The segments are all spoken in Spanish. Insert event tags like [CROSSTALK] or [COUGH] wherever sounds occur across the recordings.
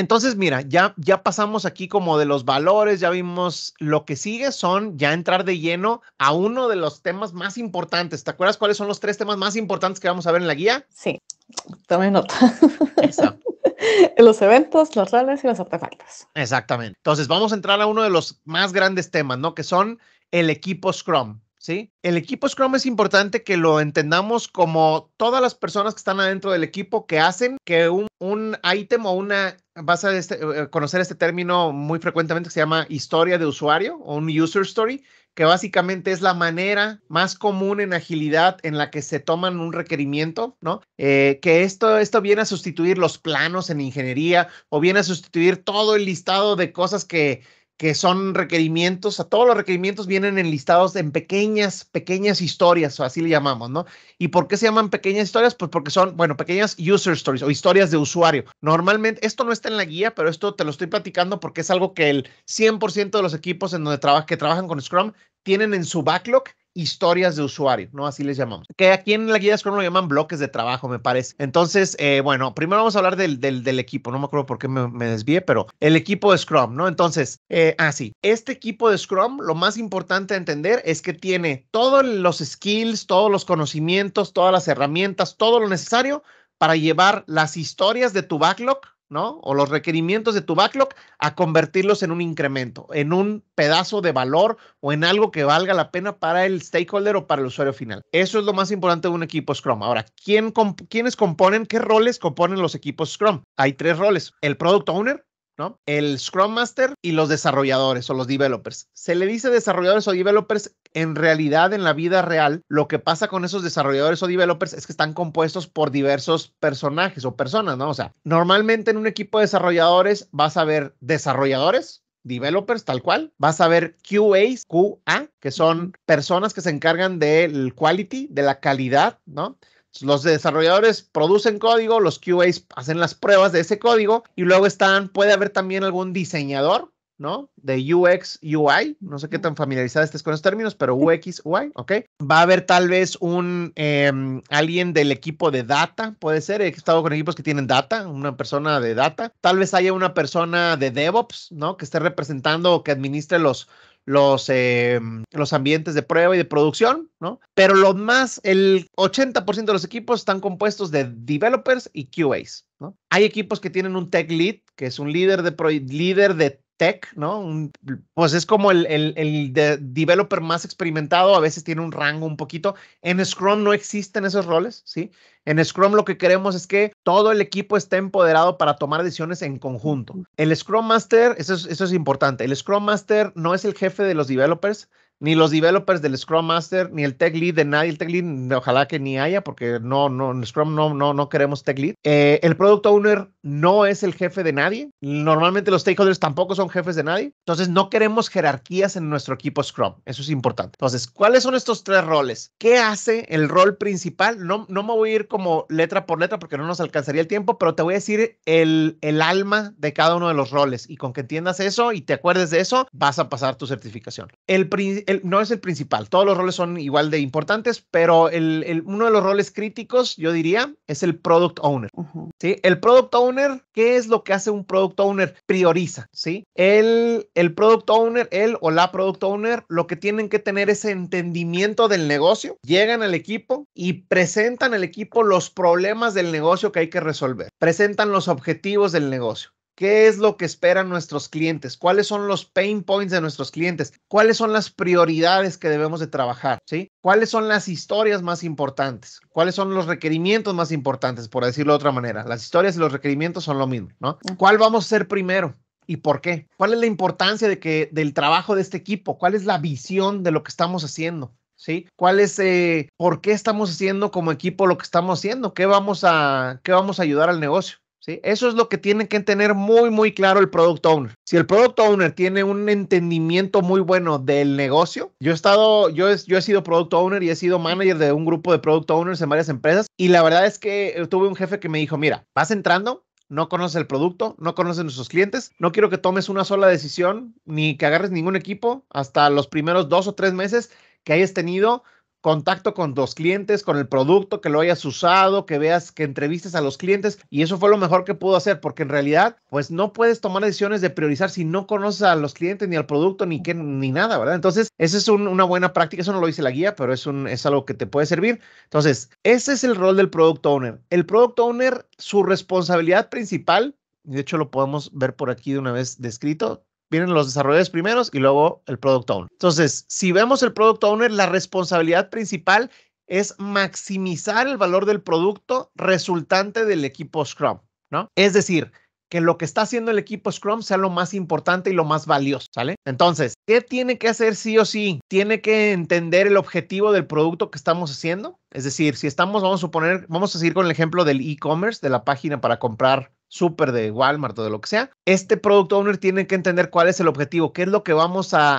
Entonces, mira, ya, ya pasamos aquí como de los valores, ya vimos lo que sigue son ya entrar de lleno a uno de los temas más importantes. ¿Te acuerdas cuáles son los tres temas más importantes que vamos a ver en la guía? Sí, tomen nota. [LAUGHS] los eventos, los roles y los artefactos. Exactamente. Entonces, vamos a entrar a uno de los más grandes temas, ¿no? Que son el equipo Scrum. El equipo Scrum es importante que lo entendamos como todas las personas que están adentro del equipo que hacen que un, un item o una, vas a este, eh, conocer este término muy frecuentemente que se llama historia de usuario o un user story, que básicamente es la manera más común en agilidad en la que se toman un requerimiento, ¿no? Eh, que esto, esto viene a sustituir los planos en ingeniería o viene a sustituir todo el listado de cosas que que son requerimientos, a todos los requerimientos vienen enlistados en pequeñas, pequeñas historias, o así le llamamos, ¿no? ¿Y por qué se llaman pequeñas historias? Pues porque son, bueno, pequeñas user stories o historias de usuario. Normalmente, esto no está en la guía, pero esto te lo estoy platicando porque es algo que el 100% de los equipos en donde que trabajan con Scrum tienen en su backlog historias de usuario, ¿no? Así les llamamos. Que aquí en la guía de Scrum lo llaman bloques de trabajo, me parece. Entonces, eh, bueno, primero vamos a hablar del, equipo, no me acuerdo por qué me, desvié, pero el equipo de Scrum, ¿no? Entonces, eh, así, ah, este equipo de Scrum, lo más importante a entender es que tiene todos los skills, todos los conocimientos, todas las herramientas, todo lo necesario para llevar las historias de tu backlog ¿no? O los requerimientos de tu backlog a convertirlos en un incremento, en un pedazo de valor o en algo que valga la pena para el stakeholder o para el usuario final. Eso es lo más importante de un equipo Scrum. Ahora, ¿quién ¿quiénes componen, qué roles componen los equipos Scrum? Hay tres roles, el Product Owner, el Scrum Master y los desarrolladores o los developers. Se le dice desarrolladores o developers. En realidad, en la vida real, lo que pasa con esos desarrolladores o developers es que están compuestos por diversos personajes o personas, ¿no? O sea, normalmente en un equipo de desarrolladores vas a ver desarrolladores, developers tal cual. Vas a ver QAs, QA, que son personas que se encargan del quality, de la calidad, ¿no? Los desarrolladores producen código, los QAs hacen las pruebas de ese código y luego están, puede haber también algún diseñador, ¿no? De UX, UI, no sé qué tan familiarizada estés con los términos, pero UX, UI, ¿ok? Va a haber tal vez un, em, alguien del equipo de data, puede ser, he estado con equipos que tienen data, una persona de data, tal vez haya una persona de DevOps, ¿no? Que esté representando o que administre los, los, eh, los ambientes de prueba y de producción, ¿no? Pero lo más, el 80% de los equipos están compuestos de developers y QAs, ¿no? Hay equipos que tienen un tech lead, que es un líder de, líder de tech, ¿no? pues es como el, el, el de developer más experimentado, a veces tiene un rango un poquito. En Scrum no existen esos roles, ¿sí? En Scrum lo que queremos es que todo el equipo esté empoderado para tomar decisiones en conjunto. El Scrum Master, eso eso es importante, el Scrum Master no es el jefe de los developers, ni los developers del Scrum Master, ni el Tech Lead de nadie, el Tech Lead ojalá que ni haya, porque no, no, Scrum no, no, no queremos Tech Lead. Eh, el Product Owner no es el jefe de nadie, normalmente los stakeholders tampoco son jefes de nadie, entonces no queremos jerarquías en nuestro equipo Scrum, eso es importante. Entonces, ¿cuáles son estos tres roles? ¿Qué hace el rol principal? No, no me voy a ir como letra por letra porque no nos alcanzaría el tiempo, pero te voy a decir el, el alma de cada uno de los roles y con que entiendas eso y te acuerdes de eso, vas a pasar tu certificación. El, no es el principal, todos los roles son igual de importantes, pero el, uno de los roles críticos, yo diría, es el product owner. El product owner, ¿qué es lo que hace un product owner? Prioriza, ¿sí? El, el product owner, él o la product owner, lo que tienen que tener es entendimiento del negocio, llegan al equipo y presentan al equipo los problemas del negocio que hay que resolver, presentan los objetivos del negocio. ¿Qué es lo que esperan nuestros clientes? ¿Cuáles son los pain points de nuestros clientes? ¿Cuáles son las prioridades que debemos de trabajar? ¿Sí? ¿Cuáles son las historias más importantes? ¿Cuáles son los requerimientos más importantes, por decirlo de otra manera? Las historias y los requerimientos son lo mismo, ¿no? ¿Cuál vamos a hacer primero? ¿Y por qué? ¿Cuál es la importancia de que, del trabajo de este equipo? ¿Cuál es la visión de lo que estamos haciendo? ¿sí? ¿Cuál es, eh, por qué estamos haciendo como equipo lo que estamos haciendo? ¿Qué vamos a, qué vamos a ayudar al negocio? Eso es lo que tiene que tener muy, muy claro el product owner. Si el product owner tiene un entendimiento muy bueno del negocio, yo he estado, yo he, sido product owner y he sido manager de un grupo de product owners en varias empresas y la verdad es que eh, tuve un jefe que me dijo, mira, vas entrando, no conoces el producto, no conoces nuestros clientes, no quiero que tomes una sola decisión ni que agarres ningún equipo hasta los primeros dos o tres meses que hayas tenido contacto con tus clientes, con el producto, que lo hayas usado, que veas, que entrevistes a los clientes. Y eso fue lo mejor que pudo hacer, porque en realidad, pues no puedes tomar decisiones de priorizar si no conoces a los clientes, ni al producto, ni, que, ni nada, ¿verdad? Entonces, esa es una buena práctica. Eso no lo dice la guía, pero es, un, es algo que te puede servir. Entonces, ese es el rol del product owner. El product owner, su responsabilidad principal, de hecho lo podemos ver por aquí de una vez descrito, vienen los desarrolladores primeros y luego el product owner. Entonces, si vemos el product owner, la responsabilidad principal es maximizar el valor del producto resultante del equipo Scrum, ¿no? Es decir, que lo que está haciendo el equipo Scrum sea lo más importante y lo más valioso, ¿sale? Entonces, ¿qué tiene que hacer sí o sí? Tiene que entender el objetivo del producto que estamos haciendo. Es decir, si estamos, vamos a suponer, vamos a seguir con el ejemplo del e-commerce, de la página para comprar súper de Walmart o de lo que sea, este product owner tiene que entender cuál es el objetivo, qué es lo que vamos a,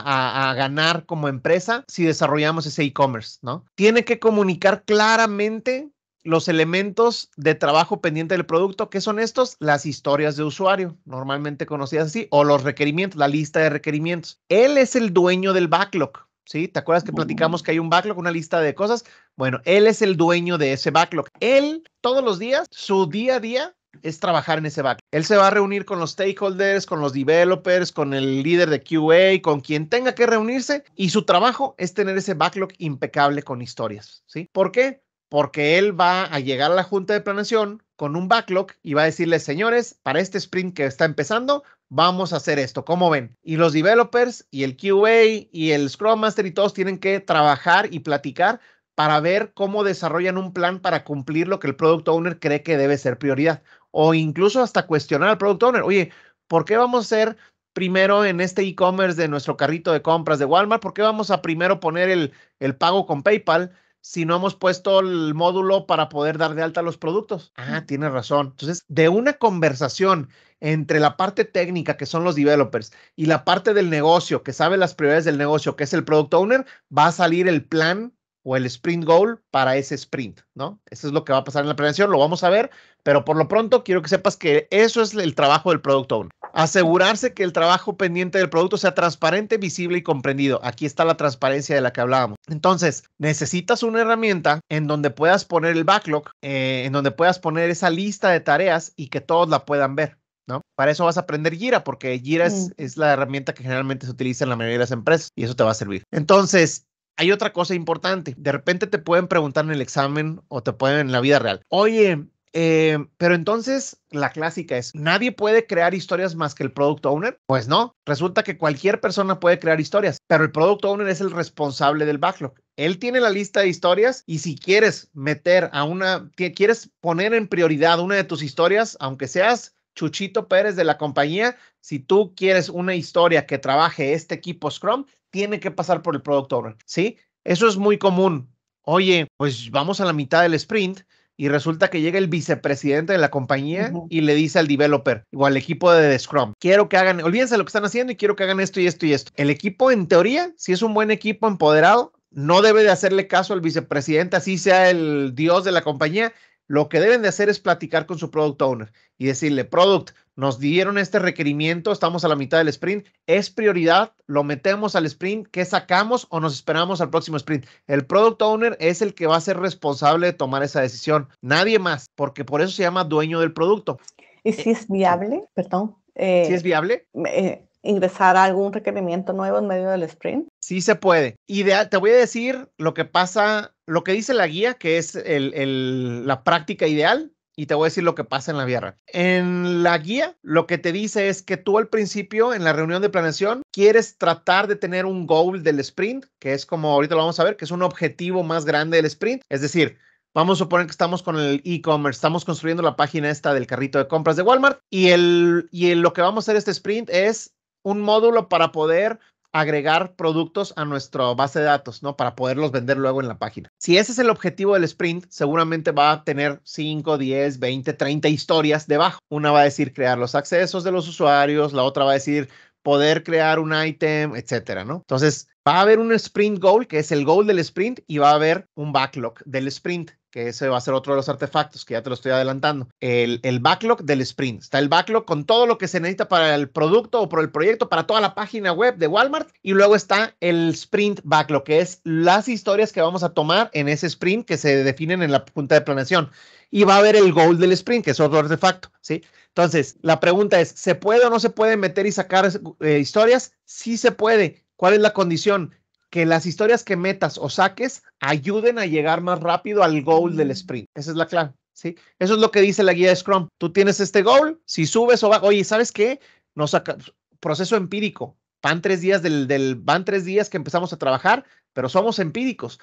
a ganar como empresa si desarrollamos ese e-commerce, ¿no? Tiene que comunicar claramente los elementos de trabajo pendiente del producto, que son estos, las historias de usuario, normalmente conocidas así, o los requerimientos, la lista de requerimientos. Él es el dueño del backlog, ¿sí? ¿Te acuerdas que platicamos que hay un backlog, una lista de cosas? Bueno, él es el dueño de ese backlog. Él todos los días, su día a día, es trabajar en ese backlog. Él se va a reunir con los stakeholders, con los developers, con el líder de QA, con quien tenga que reunirse y su trabajo es tener ese backlog impecable con historias, ¿sí? ¿Por qué? Porque él va a llegar a la junta de planeación con un backlog y va a decirles, señores, para este sprint que está empezando, vamos a hacer esto, ¿cómo ven? Y los developers y el QA y el Scrum Master y todos tienen que trabajar y platicar para ver cómo desarrollan un plan para cumplir lo que el Product Owner cree que debe ser prioridad o incluso hasta cuestionar al product owner, oye, ¿por qué vamos a ser primero en este e-commerce de nuestro carrito de compras de Walmart? ¿Por qué vamos a primero poner el, el pago con PayPal? si no hemos puesto el módulo para poder dar de alta los productos. Ah, tiene razón. Entonces, de una conversación entre la parte técnica, que son los developers, y la parte del negocio, que sabe las prioridades del negocio, que es el product owner, va a salir el plan o el sprint goal para ese sprint, ¿no? Eso es lo que va a pasar en la prevención, lo vamos a ver, pero por lo pronto quiero que sepas que eso es el trabajo del product owner. Asegurarse que el trabajo pendiente del producto sea transparente, visible y comprendido. Aquí está la transparencia de la que hablábamos. Entonces, necesitas una herramienta en donde puedas poner el backlog, eh, en donde puedas poner esa lista de tareas y que todos la puedan ver. ¿no? Para eso vas a aprender Jira, porque Jira es, mm. la herramienta que generalmente se utiliza en la mayoría de las empresas y eso te va a servir. Entonces, hay otra cosa importante. De repente te pueden preguntar en el examen o te pueden en la vida real. Oye, eh, pero entonces la clásica es, ¿nadie puede crear historias más que el product owner? Pues no, resulta que cualquier persona puede crear historias, pero el product owner es el responsable del backlog. Él tiene la lista de historias y si quieres meter a una, quieres poner en prioridad una de tus historias, aunque seas Chuchito Pérez de la compañía, si tú quieres una historia que trabaje este equipo Scrum, tiene que pasar por el product owner, ¿sí? Eso es muy común. Oye, pues vamos a la mitad del sprint y resulta que llega el vicepresidente de la compañía y le dice al developer o al equipo de Scrum, quiero que hagan, olvídense lo que están haciendo y quiero que hagan esto y esto y esto. El equipo, en teoría, si es un buen equipo empoderado, no debe de hacerle caso al vicepresidente, así sea el dios de la compañía, lo que deben de hacer es platicar con su product owner y decirle, product, nos dieron este requerimiento, estamos a la mitad del sprint, es prioridad, lo metemos al sprint, ¿qué sacamos o nos esperamos al próximo sprint? El product owner es el que va a ser responsable de tomar esa decisión, nadie más, porque por eso se llama dueño del producto. ¿Y eh, si es viable? Perdón. ¿Si es eh, viable? Eh, ingresar algún requerimiento nuevo en medio del sprint sí se puede. Y te voy a decir lo que pasa, lo que dice la guía, que es la práctica ideal, y te voy a decir lo que pasa en la guerra. En la guía, lo que te dice es que tú al principio, en la reunión de planeación, quieres tratar de tener un goal del sprint, que es como ahorita lo vamos a ver, que es un objetivo más grande del sprint. Es decir, Vamos a suponer que estamos con el e-commerce, estamos construyendo la página esta del carrito de compras de Walmart y, el, y lo que vamos a hacer este sprint es un módulo para poder agregar productos a nuestra base de datos, ¿no? Para poderlos vender luego en la página. Si ese es el objetivo del sprint, seguramente va a tener 5, 10, 20, 30 historias debajo. Una va a decir crear los accesos de los usuarios, la otra va a decir poder crear un item, etcétera, ¿no? Entonces, va a haber un sprint goal, que es el goal del sprint, y va a haber un backlog del sprint que ese va a ser otro de los artefactos que ya te lo estoy adelantando, el, backlog del sprint. Está el backlog con todo lo que se necesita para el producto o por el proyecto, para toda la página web de Walmart. Y luego está el sprint backlog, que es las historias que vamos a tomar en ese sprint que se definen en la punta de planeación. Y va a haber el goal del sprint, que es otro artefacto, ¿sí? Entonces, la pregunta es, ¿se puede o no se puede meter y sacar eh, historias? Si se puede. ¿Cuál es la condición? que las historias que metas o saques ayuden a llegar más rápido al goal del mm. sprint. Esa es la clave. ¿sí? Eso es lo que dice la guía de Scrum. Tú tienes este goal, si subes o bajas, oye, ¿sabes qué? Nos saca, proceso empírico. Van tres días del, del, van tres días que empezamos a trabajar, pero somos empíricos.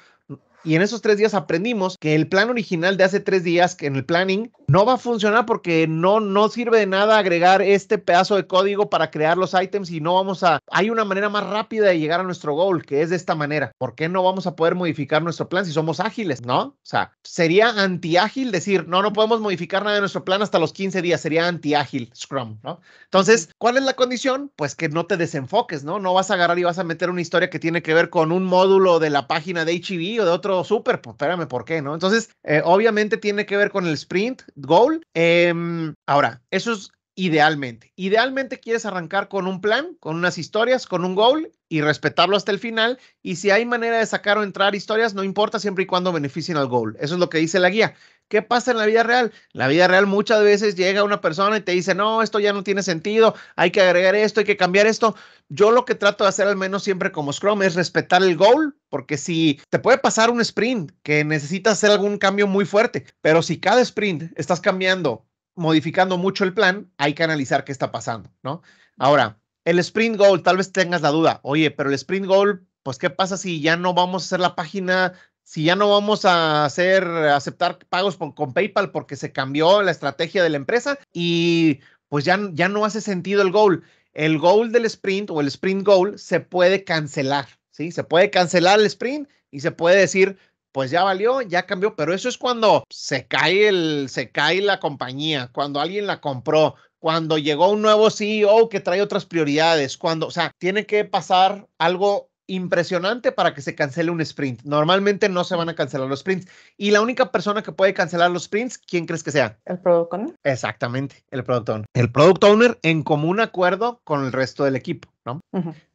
Y en esos tres días aprendimos que el plan original de hace tres días, que en el planning, no va a funcionar porque no, no sirve de nada agregar este pedazo de código para crear los ítems y no vamos a... Hay una manera más rápida de llegar a nuestro goal, que es de esta manera. ¿Por qué no vamos a poder modificar nuestro plan si somos ágiles, no? O sea, sería antiágil decir, no, no podemos modificar nada de nuestro plan hasta los 15 días, sería antiágil Scrum, ¿no? Entonces, ¿cuál es la condición? Pues que no te desenfoques, ¿no? No vas a agarrar y vas a meter una historia que tiene que ver con un módulo de la página de HIV o de otro super, pues espérame, ¿por qué no? Entonces, eh, obviamente tiene que ver con el sprint goal. Em, ahora, eso es idealmente. Idealmente quieres arrancar con un plan, con unas historias, con un goal y respetarlo hasta el final. Y si hay manera de sacar o entrar historias, no importa siempre y cuando beneficien al goal. Eso es lo que dice la guía. ¿Qué pasa en la vida real? La vida real muchas veces llega una persona y te dice, no, esto ya no tiene sentido, hay que agregar esto, hay que cambiar esto yo lo que trato de hacer al menos siempre como Scrum es respetar el goal, porque si te puede pasar un sprint que necesitas hacer algún cambio muy fuerte, pero si cada sprint estás cambiando, modificando mucho el plan, hay que analizar qué está pasando, ¿no? Ahora, el sprint goal, tal vez tengas la duda, oye, pero el sprint goal, pues qué pasa si ya no vamos a hacer la página si ya no vamos a hacer aceptar pagos con PayPal porque se cambió la estrategia de la empresa y pues ya, ya no hace sentido el goal el goal del sprint o el sprint goal se puede cancelar, ¿sí? Se puede cancelar el sprint y se puede decir, pues ya valió, ya cambió, pero eso es cuando se cae, el, se cae la compañía, cuando alguien la compró, cuando llegó un nuevo CEO que trae otras prioridades, cuando, o sea, tiene que pasar algo impresionante para que se cancele un sprint. Normalmente no se van a cancelar los sprints. Y la única persona que puede cancelar los sprints, ¿quién crees que sea? El product owner. Exactamente, el product owner. El product owner en común acuerdo con el resto del equipo, ¿no?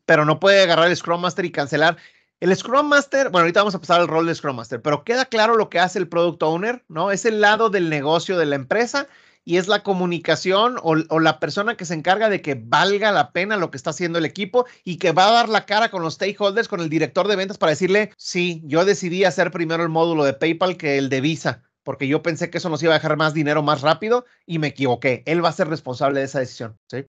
Pero no puede agarrar el Scrum Master y cancelar. El Scrum Master, bueno, ahorita vamos a pasar al rol de Scrum Master, pero queda claro lo que hace el Product Owner, ¿no? Es el lado del negocio de la empresa y es la comunicación o, la persona que se encarga de que valga la pena lo que está haciendo el equipo y que va a dar la cara con los stakeholders, con el director de ventas para decirle, sí, yo decidí hacer primero el módulo de PayPal que el de Visa porque yo pensé que eso nos iba a dejar más dinero más rápido y me equivoqué. Él va a ser responsable de esa decisión. ¿sí?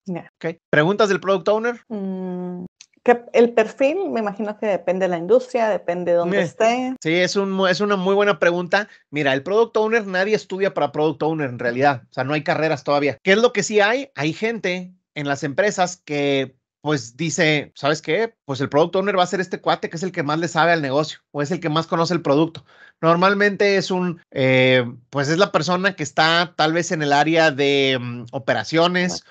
¿Preguntas del product owner? Mm. Que el perfil, me imagino que depende de la industria, depende de dónde esté. Sí, es, un, es una muy buena pregunta. Mira, el product owner, nadie estudia para product owner en realidad. O sea, no hay carreras todavía. ¿Qué es lo que sí hay? Hay gente en las empresas que pues dice, ¿sabes qué? Pues el product owner va a ser este cuate que es el que más le sabe al negocio o es el que más conoce el producto. Normalmente es un, eh, pues es la persona que está tal vez en el área de mm, operaciones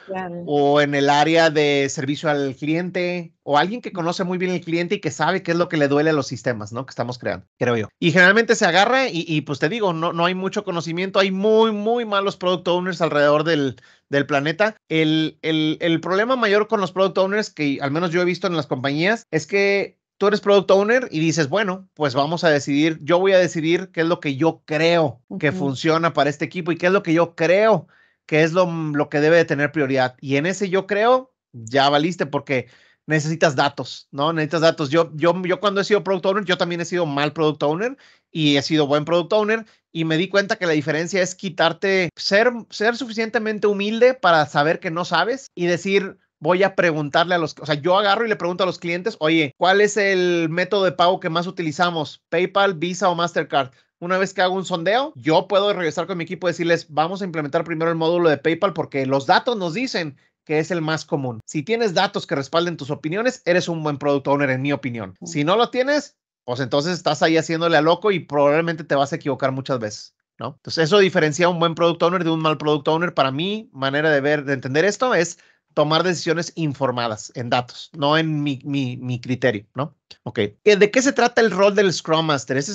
o en el área de servicio al cliente o alguien que conoce muy bien el cliente y que sabe qué es lo que le duele a los sistemas, ¿no? Que estamos creando, creo yo. Y generalmente se agarra y, pues te digo, no, no hay mucho conocimiento, hay muy, muy malos product owners alrededor del, del planeta. El, el, problema mayor con los product owners que al menos yo he visto en las compañías es que tú eres product owner y dices, bueno, pues vamos a decidir, yo voy a decidir qué es lo que yo creo que funciona para este equipo y qué es lo que yo creo que es lo, lo que debe de tener prioridad. Y en ese yo creo, ya valiste porque necesitas datos, ¿no? Necesitas datos. Yo, yo, yo cuando he sido product owner, yo también he sido mal product owner y he sido buen product owner y me di cuenta que la diferencia es quitarte, ser, ser suficientemente humilde para saber que no sabes y decir, voy a preguntarle a los, o sea, yo agarro y le pregunto a los clientes, oye, ¿cuál es el método de pago que más utilizamos? PayPal, Visa o Mastercard. Una vez que hago un sondeo, yo puedo regresar con mi equipo y decirles, vamos a implementar primero el módulo de PayPal porque los datos nos dicen que es el más común. Si tienes datos que respalden tus opiniones, eres un buen product owner, en mi opinión. Si no lo tienes, pues entonces estás ahí haciéndole a loco y probablemente te vas a equivocar muchas veces. ¿no? Entonces eso diferencia a un buen product owner de un mal product owner. Para mí, manera de ver, de entender esto es tomar decisiones informadas en datos, no en mi, mi, mi criterio, ¿no? Ok, ¿de qué se trata el rol del Scrum Master? Este,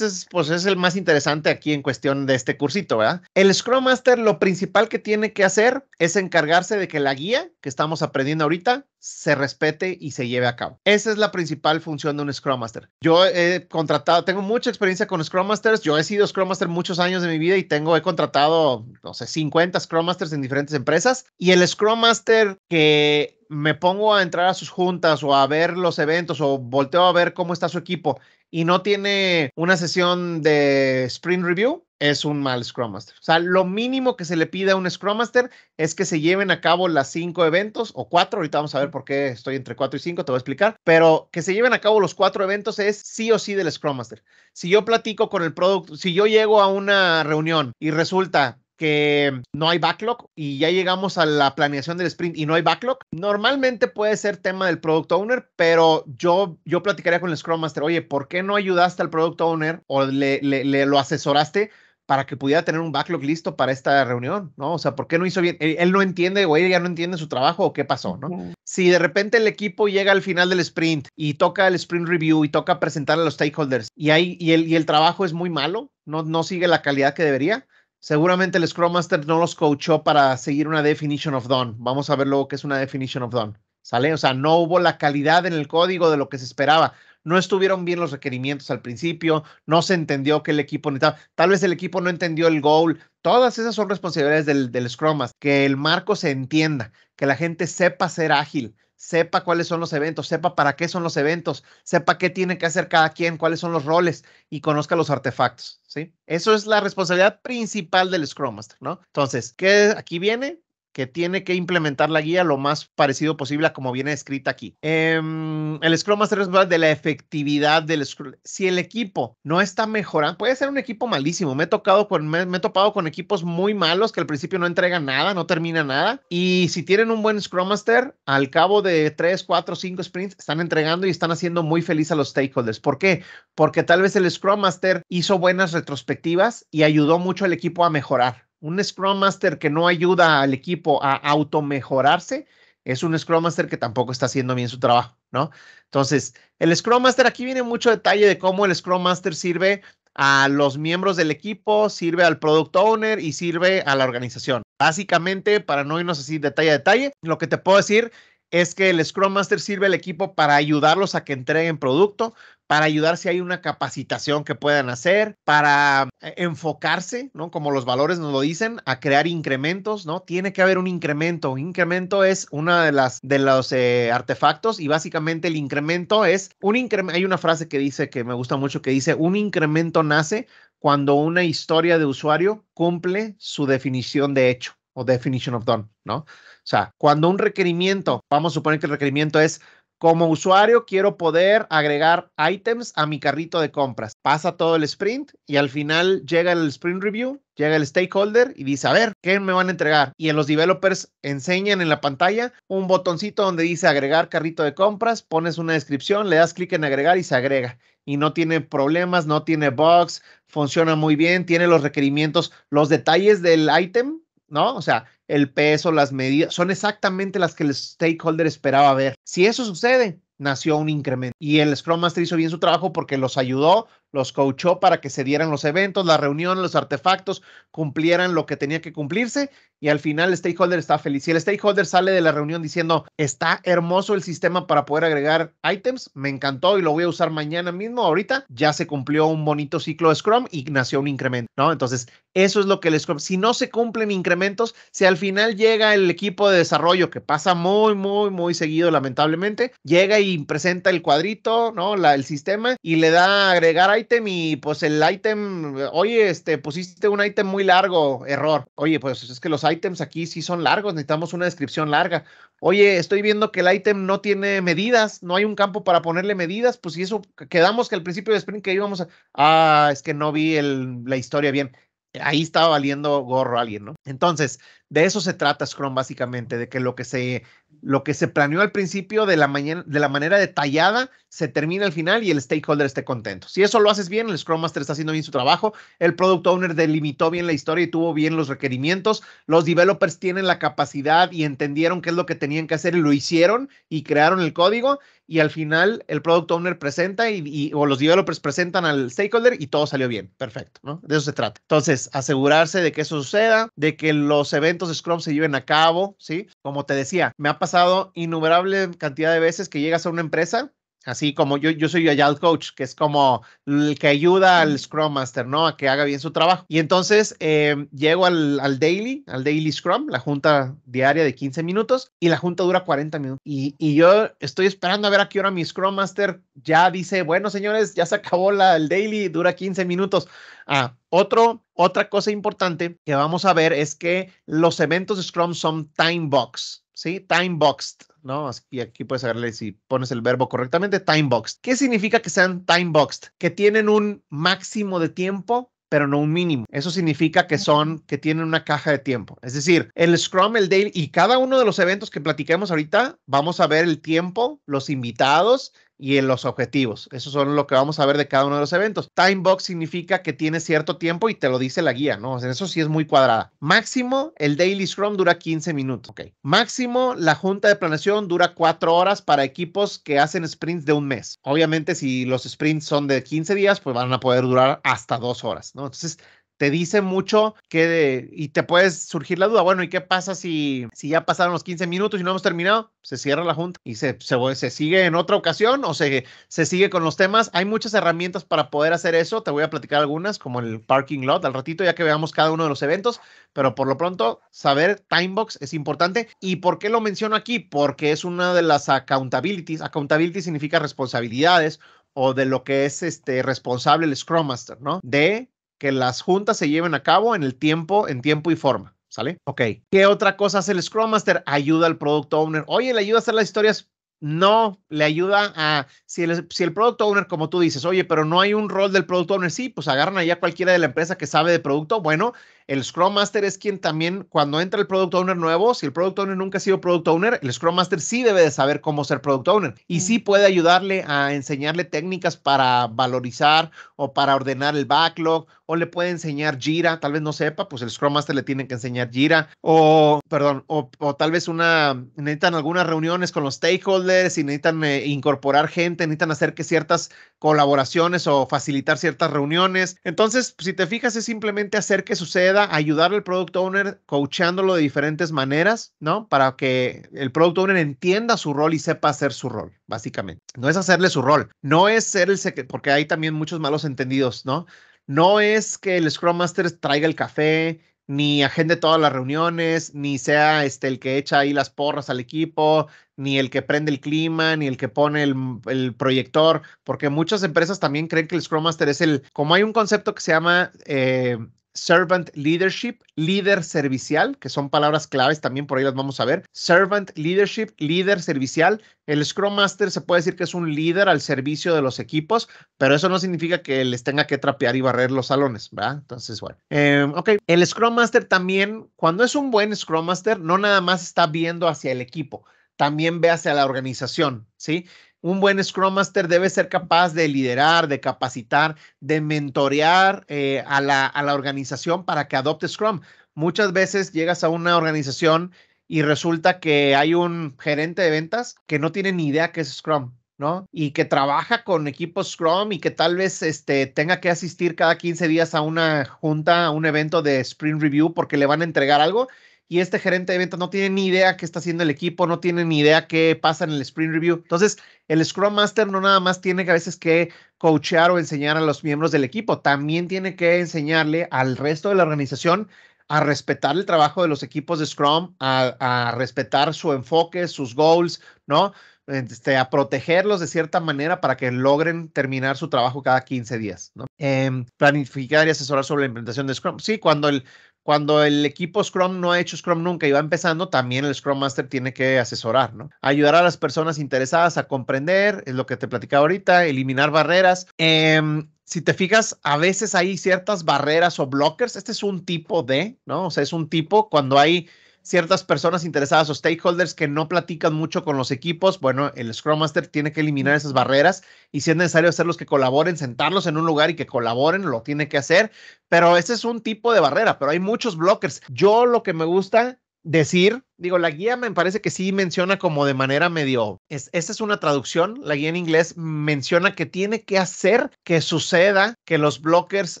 pues, es, el más interesante aquí en cuestión de este cursito, ¿verdad? El Scrum Master lo principal que tiene que hacer es encargarse de que la guía que estamos aprendiendo ahorita se respete y se lleve a cabo. Esa es la principal función de un Scrum Master. Yo he contratado, tengo mucha experiencia con Scrum Masters, yo he sido Scrum Master muchos años de mi vida y tengo, he contratado, no sé, 50 Scrum Masters en diferentes empresas y el Scrum Master que me pongo a entrar a sus juntas o a ver los eventos o volteo a ver cómo está su equipo y no tiene una sesión de sprint review, es un mal Scrum Master. O sea, lo mínimo que se le pide a un Scrum Master es que se lleven a cabo las cinco eventos o cuatro. Ahorita vamos a ver por qué estoy entre cuatro y cinco, te voy a explicar. Pero que se lleven a cabo los cuatro eventos es sí o sí del Scrum Master. Si yo platico con el producto, si yo llego a una reunión y resulta que no hay backlog y ya llegamos a la planeación del sprint y no hay backlog, normalmente puede ser tema del product owner, pero yo, yo platicaría con el Scrum Master, oye, ¿por qué no ayudaste al product owner o le, le, lo asesoraste? para que pudiera tener un backlog listo para esta reunión, ¿no? O sea, ¿por qué no hizo bien? E, él, no entiende o ella no entiende su trabajo o qué pasó, ¿no? Si de repente el equipo llega al final del sprint y toca el sprint review y toca presentar a los stakeholders y, hay, y, el, y el trabajo es muy malo, no, no sigue la calidad que debería, Seguramente el Scrum Master no los coachó para seguir una Definition of Done. Vamos a ver luego qué es una Definition of Done. ¿Sale? O sea, no hubo la calidad en el código de lo que se esperaba. No estuvieron bien los requerimientos al principio, no se entendió que el equipo necesitaba, tal vez el equipo no entendió el goal. Todas esas son responsabilidades del, del Scrum Master, que el marco se entienda, que la gente sepa ser ágil, sepa cuáles son los eventos, sepa para qué son los eventos, sepa qué tiene que hacer cada quien, cuáles son los roles y conozca los artefactos, ¿sí? Eso es la responsabilidad principal del Scrum Master, ¿no? Entonces, ¿qué aquí viene? que tiene que implementar la guía lo más parecido posible a como viene escrita aquí. Em, el Scrum Master es de la efectividad del Scrum. Si el equipo no está mejorando, puede ser un equipo malísimo. Me he, tocado con, me, he topado con equipos muy malos que al principio no entregan nada, no termina nada. Y si tienen un buen Scrum Master, al cabo de tres, cuatro, cinco sprints, están entregando y están haciendo muy feliz a los stakeholders. ¿Por qué? Porque tal vez el Scrum Master hizo buenas retrospectivas y ayudó mucho al equipo a mejorar un Scrum Master que no ayuda al equipo a auto-mejorarse es un Scrum Master que tampoco está haciendo bien su trabajo, ¿no? Entonces, el Scrum Master, aquí viene mucho detalle de cómo el Scrum Master sirve a los miembros del equipo, sirve al Product Owner y sirve a la organización. Básicamente, para no irnos así detalle a detalle, lo que te puedo decir es que el Scrum Master sirve al equipo para ayudarlos a que entreguen producto, para ayudar si hay una capacitación que puedan hacer, para mm, e, enfocarse, ¿no? Como los valores nos lo dicen, a crear incrementos, ¿no? Tiene que haber un incremento. Un incremento es una de las de los eh, artefactos y básicamente el incremento es un incremento. Hay una frase que dice que me gusta mucho que dice un incremento nace cuando una historia de usuario cumple su definición de hecho o definition of done, ¿no? O sea, cuando un requerimiento, vamos a suponer que el requerimiento es como usuario quiero poder agregar items a mi carrito de compras. Pasa todo el sprint y al final llega el sprint review, llega el stakeholder y dice, a ver, ¿qué me van a entregar? Y en los developers enseñan en la pantalla un botoncito donde dice agregar carrito de compras, pones una descripción, le das clic en agregar y se agrega. Y no tiene problemas, no tiene bugs, funciona muy bien, tiene los requerimientos, los detalles del item ¿no? O sea, el peso, las medidas, son exactamente las que el stakeholder esperaba ver. Si eso sucede, nació un incremento. Y el Scrum Master hizo bien su trabajo porque los ayudó, los coachó para que se dieran los eventos, la reunión, los artefactos, cumplieran lo que tenía que cumplirse y al final el stakeholder está feliz. Si el stakeholder sale de la reunión diciendo, está hermoso el sistema para poder agregar items, me encantó y lo voy a usar mañana mismo, ahorita ya se cumplió un bonito ciclo de Scrum y nació un incremento, ¿no? Entonces, eso es lo que el Scrum, si no se cumplen incrementos, si al final llega el equipo de desarrollo, que pasa muy, muy, muy seguido lamentablemente, llega y presenta el cuadrito, ¿no? el sistema y le da a agregar item y pues el item, oye, este, pusiste un ítem muy largo, error. Oye, pues es que los items aquí sí son largos, necesitamos una descripción larga. Oye, estoy viendo que el item no tiene medidas, no hay un campo para ponerle medidas, pues si eso quedamos que al principio de sprint que íbamos a, ah, es que no vi la historia bien ahí estaba valiendo gorro alguien, ¿no? Entonces, de eso se trata Scrum básicamente, de que lo que se, lo que se planeó al principio de la, mañana, de la manera detallada se termina al final y el stakeholder esté contento. Si eso lo haces bien, el Scrum Master está haciendo bien su trabajo, el Product Owner delimitó bien la historia y tuvo bien los requerimientos, los developers tienen la capacidad y entendieron qué es lo que tenían que hacer y lo hicieron y crearon el código y al final el product owner presenta y, o los developers presentan al stakeholder y todo salió bien. Perfecto, ¿no? De eso se trata. Entonces, asegurarse de que eso suceda, de que los eventos de Scrum se lleven a cabo, ¿sí? Como te decía, me ha pasado innumerable cantidad de veces que llegas a una empresa Así como yo, yo soy Agile Coach, que es como el que ayuda al Scrum Master, ¿no? A que haga bien su trabajo. Y entonces eh, llego al, al, daily, al daily Scrum, la junta diaria de 15 minutos y la junta dura 40 minutos. Y, y yo estoy esperando a ver a qué hora mi Scrum Master ya dice, bueno, señores, ya se acabó la, el daily, dura 15 minutos. Ah, otro, otra cosa importante que vamos a ver es que los eventos Scrum son time box. ¿sí? Time boxed, ¿no? Y aquí puedes verle si pones el verbo correctamente, time boxed. ¿Qué significa que sean time boxed? Que tienen un máximo de tiempo pero no un mínimo. Eso significa que son, que tienen una caja de tiempo. Es decir, el Scrum, el Daily y cada uno de los eventos que platiquemos ahorita, vamos a ver el tiempo, los invitados y en los objetivos. Eso son lo que vamos a ver de cada uno de los eventos. Time box significa que tiene cierto tiempo y te lo dice la guía, ¿no? eso sí es muy cuadrada. Máximo, el Daily Scrum dura 15 minutos. Okay. Máximo, la junta de planeación dura 4 horas para equipos que hacen sprints de un mes. Obviamente, si los sprints son de 15 días, pues van a poder durar hasta 2 horas, ¿no? Entonces, te dice mucho que de, y te puedes surgir la duda, bueno, ¿y qué pasa si, si ya pasaron los 15 minutos y no hemos terminado? Se cierra la junta y se, se, se sigue en otra ocasión o se, se sigue con los temas. Hay muchas herramientas para poder hacer eso, te voy a platicar algunas, como el parking lot al ratito, ya que veamos cada uno de los eventos, pero por lo pronto, saber timebox es importante. ¿Y por qué lo menciono aquí? Porque es una de las accountabilities. Accountability significa responsabilidades o de lo que es este responsable el Scrum Master, ¿no? De que las juntas se lleven a cabo en el tiempo, en tiempo y forma. ¿Sale? Ok. ¿Qué otra cosa hace el Scrum Master? Ayuda al Product Owner. Oye, le ayuda a hacer las historias. No, le ayuda a. Si el, si el Product Owner, como tú dices, oye, pero no hay un rol del Product Owner, sí, pues agarran allá cualquiera de la empresa que sabe de producto. Bueno, el Scrum Master es quien también, cuando entra el Product Owner nuevo, si el Product Owner nunca ha sido Product Owner, el Scrum Master sí debe de saber cómo ser Product Owner y sí puede ayudarle a enseñarle técnicas para valorizar o para ordenar el backlog o le puede enseñar Jira, tal vez no sepa, pues el Scrum Master le tiene que enseñar Jira o, perdón, o, tal vez una, necesitan algunas reuniones con los stakeholders y necesitan eh, incorporar gente, necesitan hacer que ciertas colaboraciones o facilitar ciertas reuniones. Entonces, si te fijas, es simplemente hacer que suceda ayudar al product owner coachándolo de diferentes maneras, ¿no? Para que el product owner entienda su rol y sepa hacer su rol, básicamente. No es hacerle su rol, no es ser el porque hay también muchos malos entendidos, ¿no? No es que el Scrum Master traiga el café, ni agende todas las reuniones, ni sea este el que echa ahí las porras al equipo, ni el que prende el clima, ni el que pone el, proyector, porque muchas empresas también creen que el Scrum Master es el, como hay un concepto que se llama eh, servant leadership, líder servicial, que son palabras claves también, por ahí las vamos a ver. Servant leadership, líder servicial. El Scrum Master se puede decir que es un líder al servicio de los equipos, pero eso no significa que les tenga que trapear y barrer los salones, ¿verdad? Entonces, bueno. Em, ok, el Scrum Master también, cuando es un buen Scrum Master, no nada más está viendo hacia el equipo, también ve hacia la organización, ¿sí? un buen Scrum Master debe ser capaz de liderar, de capacitar, de mentorear eh, a, la, a la organización para que adopte Scrum. Muchas veces llegas a una organización y resulta que hay un gerente de ventas que no tiene ni idea qué es Scrum. ¿no? Y que trabaja con equipos Scrum y que tal vez este, tenga que asistir cada 15 días a una junta, a un evento de Sprint Review porque le van a entregar algo y este gerente de ventas no tiene ni idea qué está haciendo el equipo, no tiene ni idea qué pasa en el sprint review. Entonces, el Scrum Master no nada más tiene que a veces que coachear o enseñar a los miembros del equipo, también tiene que enseñarle al resto de la organización a respetar el trabajo de los equipos de Scrum, a, respetar su enfoque, sus goals, ¿no? Este, a protegerlos de cierta manera para que logren terminar su trabajo cada 15 días. ¿no? Em, planificar y asesorar sobre la implementación de Scrum. Sí, cuando el cuando el equipo Scrum no ha hecho Scrum nunca y va empezando, también el Scrum Master tiene que asesorar, ¿no? Ayudar a las personas interesadas a comprender, es lo que te platicaba ahorita, eliminar barreras. Em, si te fijas, a veces hay ciertas barreras o blockers. Este es un tipo de, ¿no? O sea, es un tipo cuando hay ciertas personas interesadas o stakeholders que no platican mucho con los equipos, bueno, el Scrum Master tiene que eliminar esas barreras y si es necesario hacerlos que colaboren, sentarlos en un lugar y que colaboren, lo tiene que hacer, pero ese es un tipo de barrera, pero hay muchos blockers. Yo lo que me gusta decir, digo, la guía me parece que sí menciona como de manera medio, es, esta es una traducción, la guía en inglés menciona que tiene que hacer que suceda que los blockers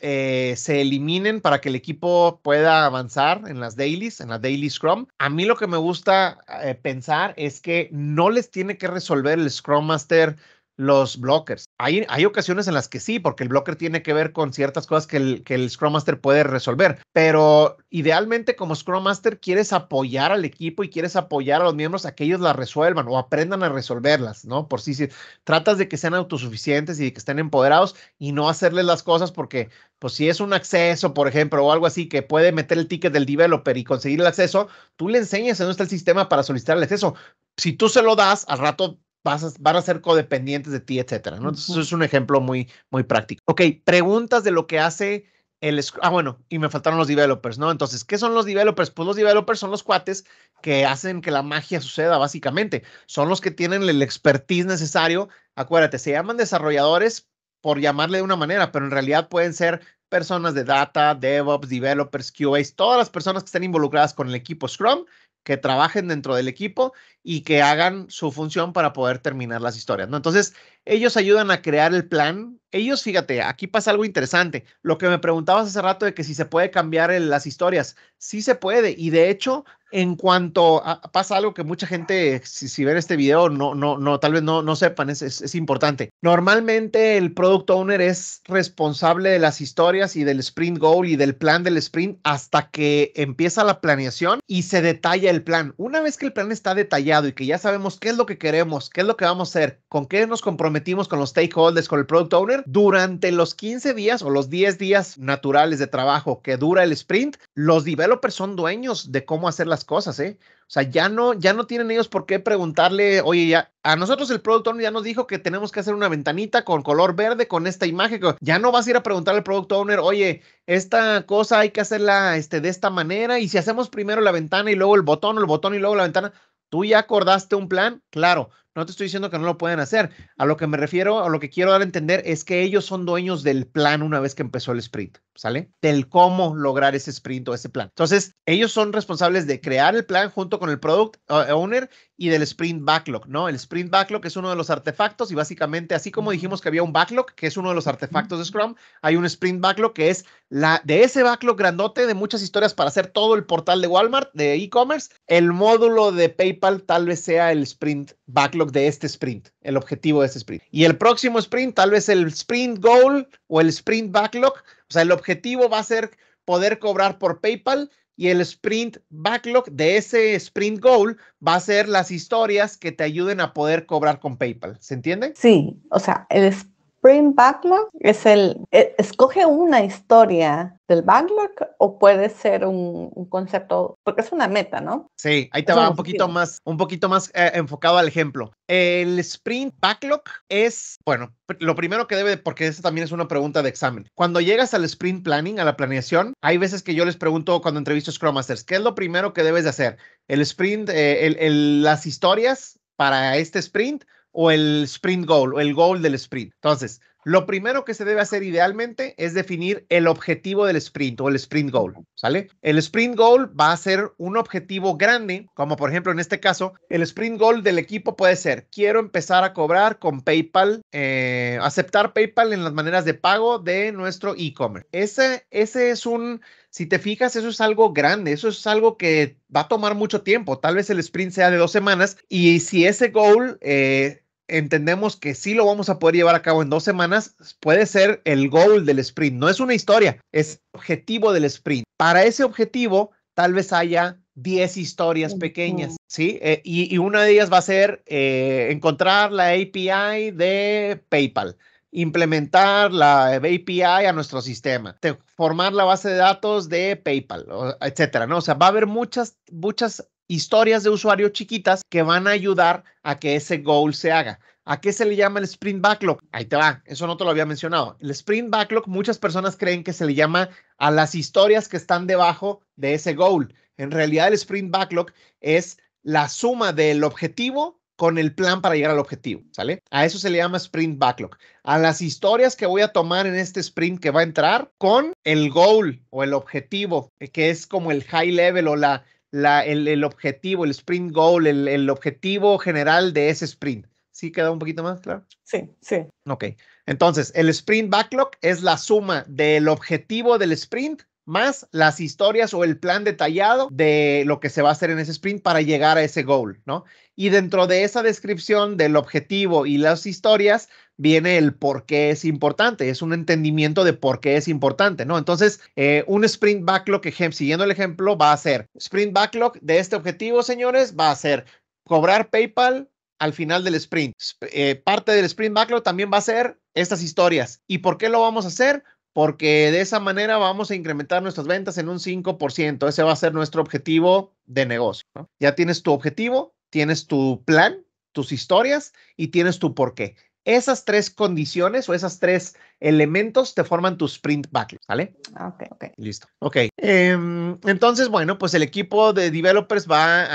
eh, se eliminen para que el equipo pueda avanzar en las dailies, en la daily scrum. A mí lo que me gusta eh, pensar es que no les tiene que resolver el scrum master los blockers. Hay, hay ocasiones en las que sí, porque el blocker tiene que ver con ciertas cosas que el, que el Scrum Master puede resolver, pero idealmente como Scrum Master quieres apoyar al equipo y quieres apoyar a los miembros a que ellos las resuelvan o aprendan a resolverlas, ¿no? Por si sí, sí. tratas de que sean autosuficientes y que estén empoderados y no hacerles las cosas porque pues si es un acceso, por ejemplo, o algo así que puede meter el ticket del developer y conseguir el acceso, tú le enseñas en dónde está el sistema para solicitar el acceso. Si tú se lo das, al rato van a ser codependientes de ti, etcétera. Entonces, eso es un ejemplo muy, muy práctico. Ok, preguntas de lo que hace el. Ah, bueno, y me faltaron los developers, ¿no? Entonces, ¿qué son los developers? Pues los developers son los cuates que hacen que la magia suceda, básicamente. Son los que tienen el expertise necesario. Acuérdate, se llaman desarrolladores por llamarle de una manera, pero en realidad pueden ser personas de data, DevOps, developers, QAs, todas las personas que estén involucradas con el equipo Scrum, que trabajen dentro del equipo y que hagan su función para poder terminar las historias, ¿no? Entonces, ellos ayudan a crear el plan. Ellos, fíjate, aquí pasa algo interesante. Lo que me preguntabas hace rato de que si se puede cambiar las historias, sí se puede. Y de hecho, en cuanto pasa algo que mucha gente, si, si ven este video, no, no, no, tal vez no, no sepan, es, es, es, importante. Normalmente el product owner es responsable de las historias y del sprint goal y del plan del sprint hasta que empieza la planeación y se detalla el plan. Una vez que el plan está detallado, y que ya sabemos qué es lo que queremos, qué es lo que vamos a hacer, con qué nos comprometimos con los stakeholders, con el product owner, durante los 15 días o los 10 días naturales de trabajo que dura el sprint, los developers son dueños de cómo hacer las cosas, ¿eh? O sea, ya no, ya no tienen ellos por qué preguntarle, oye, ya, a nosotros el product owner ya nos dijo que tenemos que hacer una ventanita con color verde, con esta imagen. Ya no vas a ir a preguntar al product owner, oye, esta cosa hay que hacerla este, de esta manera. Y si hacemos primero la ventana y luego el botón, o el botón y luego la ventana. ¿Tú ya acordaste un plan? Claro, no te estoy diciendo que no lo pueden hacer. A lo que me refiero, a lo que quiero dar a entender es que ellos son dueños del plan una vez que empezó el sprint. ¿sale? Del cómo lograr ese sprint o ese plan. Entonces, ellos son responsables de crear el plan junto con el product eh, owner y del sprint backlog, ¿no? El sprint backlog es uno de los artefactos y básicamente, así como dijimos que había un backlog, que es uno de los artefactos de Scrum, hay un sprint backlog que es la de ese backlog grandote de muchas historias para hacer todo el portal de Walmart, de e-commerce. El módulo de PayPal tal vez sea el sprint backlog de este sprint, el objetivo de este sprint. Y el próximo sprint, tal vez el sprint goal o el sprint backlog o sea, el objetivo va a ser poder cobrar por PayPal y el sprint backlog de ese sprint goal va a ser las historias que te ayuden a poder cobrar con PayPal. ¿Se entiende? Sí, o sea, el sprint Sprint Backlog es el, e, escoge una historia del backlog o puede ser un, concepto, porque es una meta, ¿no? Sí, ahí te va un poquito más, un poquito más eh, enfocado al ejemplo. El sprint backlog es, bueno, lo primero que debe, porque eso también es una pregunta de examen. Cuando llegas al sprint planning, a la planeación, hay veces que yo les pregunto cuando entrevisto Scrum Masters, ¿qué es lo primero que debes de hacer? El sprint, eh, las historias para este sprint o el sprint goal o el goal del sprint. Entonces, lo primero que se debe hacer idealmente es definir el objetivo del sprint o el sprint goal, ¿sale? El sprint goal va a ser un objetivo grande, como por ejemplo en este caso, el sprint goal del equipo puede ser, quiero empezar a cobrar con PayPal, eh, aceptar PayPal en las maneras de pago de nuestro e-commerce. Ese, ese es un si te fijas, eso es algo grande, eso es algo que va a tomar mucho tiempo. Tal vez el sprint sea de dos semanas y si ese goal eh, entendemos que si lo vamos a poder llevar a cabo en dos semanas, puede ser el goal del sprint. No es una historia, es objetivo del sprint. Para ese objetivo, tal vez haya 10 historias pequeñas, ¿sí? Eh, y, una de ellas va a ser eh, encontrar la API de PayPal implementar la API a nuestro sistema, formar la base de datos de PayPal, etcétera, ¿no? O sea, va a haber muchas, muchas historias de usuario chiquitas que van a ayudar a que ese goal se haga. ¿A qué se le llama el sprint backlog? Ahí te va, eso no te lo había mencionado. El sprint backlog, muchas personas creen que se le llama a las historias que están debajo de ese goal. En realidad, el sprint backlog es la suma del objetivo con el plan para llegar al objetivo, ¿sale? A eso se le llama sprint backlog. A las historias que voy a tomar en este sprint que va a entrar con el goal o el objetivo, eh, que es como el high level o la, el, objetivo, el sprint goal, el, el, objetivo general de ese sprint. ¿Sí queda un poquito más claro? Sí, sí. Ok. Entonces, el sprint backlog es la suma del objetivo del sprint más las historias o el plan detallado de lo que se va a hacer en ese sprint para llegar a ese goal, ¿no? Y dentro de esa descripción del objetivo y las historias, viene el por qué es importante, es un entendimiento de por qué es importante, ¿no? Entonces, eh, un sprint backlog, siguiendo el ejemplo, va a ser, sprint backlog de este objetivo, señores, va a ser cobrar PayPal al final del sprint. Eh, parte del sprint backlog también va a ser estas historias. ¿Y por qué lo vamos a hacer? Porque de esa manera vamos a incrementar nuestras ventas en un 5%. Ese va a ser nuestro objetivo de negocio. Ya tienes tu objetivo, tienes tu plan, tus historias y tienes tu por qué. Esas tres condiciones o esas tres elementos te forman tu sprint backlog, ¿vale? Ah, ok, ok. Listo. Ok. Em, entonces, bueno, pues el equipo de developers va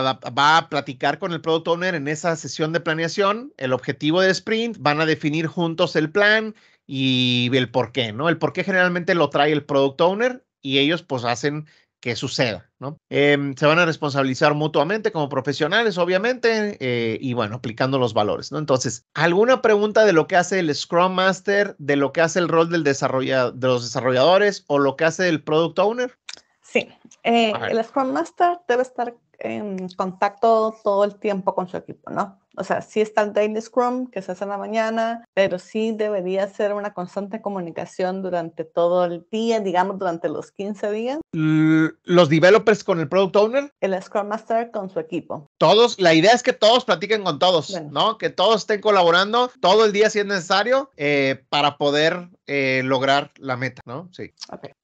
a, va a platicar con el product owner en esa sesión de planeación, el objetivo del sprint, van a definir juntos el plan y el por qué, ¿no? El por qué generalmente lo trae el product owner y ellos pues hacen que suceda, ¿no? Em, se van a responsabilizar mutuamente como profesionales, obviamente, eh, y bueno, aplicando los valores, ¿no? Entonces, ¿alguna pregunta de lo que hace el Scrum Master, de lo que hace el rol del desarrollado, de los desarrolladores o lo que hace el Product Owner? Sí, eh, el Scrum Master debe estar en contacto todo el tiempo con su equipo, ¿no? O sea, sí está el daily scrum que se hace en la mañana, pero sí debería ser una constante comunicación durante todo el día, digamos durante los 15 días. Los developers con el product owner. El scrum master con su equipo. Todos, la idea es que todos platiquen con todos, ¿no? Que todos estén colaborando todo el día si es necesario eh, para poder eh, lograr la meta, ¿no? Sí.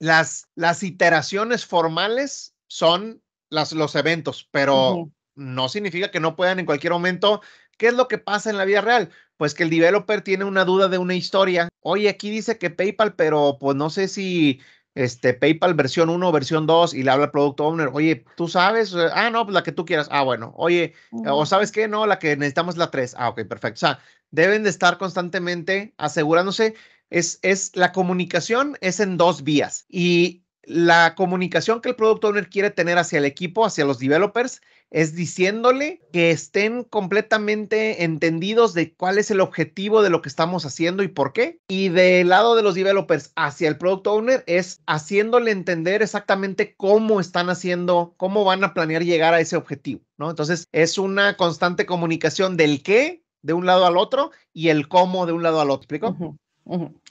Las, las iteraciones formales son los eventos, pero no significa que no puedan en cualquier momento. ¿Qué es lo que pasa en la vida real? Pues que el developer tiene una duda de una historia. Oye, aquí dice que PayPal, pero pues no sé si este PayPal versión 1, versión 2 y le habla al product owner, oye, tú sabes, ah, no, pues la que tú quieras, ah, bueno, oye, o sabes qué, no, la que necesitamos la 3, ah, ok, perfecto, o sea, deben de estar constantemente asegurándose, es, es la comunicación es en dos vías y la comunicación que el product owner quiere tener hacia el equipo, hacia los developers, es diciéndole que estén completamente entendidos de cuál es el objetivo de lo que estamos haciendo y por qué. Y del lado de los developers hacia el product owner es haciéndole entender exactamente cómo están haciendo, cómo van a planear llegar a ese objetivo, ¿no? Entonces, es una constante comunicación del qué de un lado al otro y el cómo de un lado al otro. ¿Explico?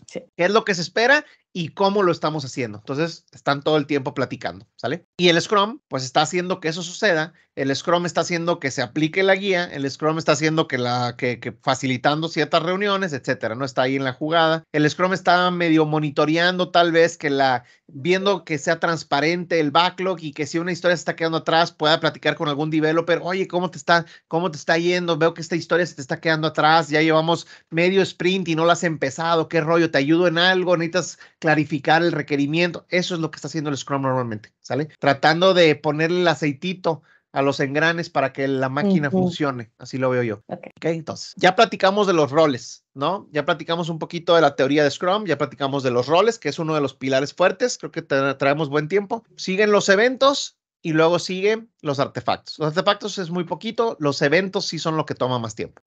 Sí. ¿Qué es lo que se espera y cómo lo estamos haciendo. Entonces, están todo el tiempo platicando, ¿sale? Y el Scrum, pues está haciendo que eso suceda, el Scrum está haciendo que se aplique la guía, el Scrum está haciendo que la, que, facilitando ciertas reuniones, etcétera, ¿no? Está ahí en la jugada. El Scrum está medio monitoreando tal vez que la, viendo que sea transparente el backlog y que si una historia se está quedando atrás, pueda platicar con algún developer, oye, ¿cómo te está, cómo te está yendo? Veo que esta historia se te está quedando atrás, ya llevamos medio sprint y no la has empezado, ¿qué rollo? ¿Te ayudo en algo? ¿Necesitas clarificar el requerimiento. Eso es lo que está haciendo el Scrum normalmente, ¿sale? Tratando de ponerle el aceitito a los engranes para que la máquina funcione. Así lo veo yo. entonces ya platicamos de los roles, ¿no? Ya platicamos un poquito de la teoría de Scrum, ya platicamos de los roles, que es uno de los pilares fuertes. Creo que traemos buen tiempo. Siguen los eventos, y luego siguen los artefactos. Los artefactos es muy poquito, los eventos sí son lo que toma más tiempo.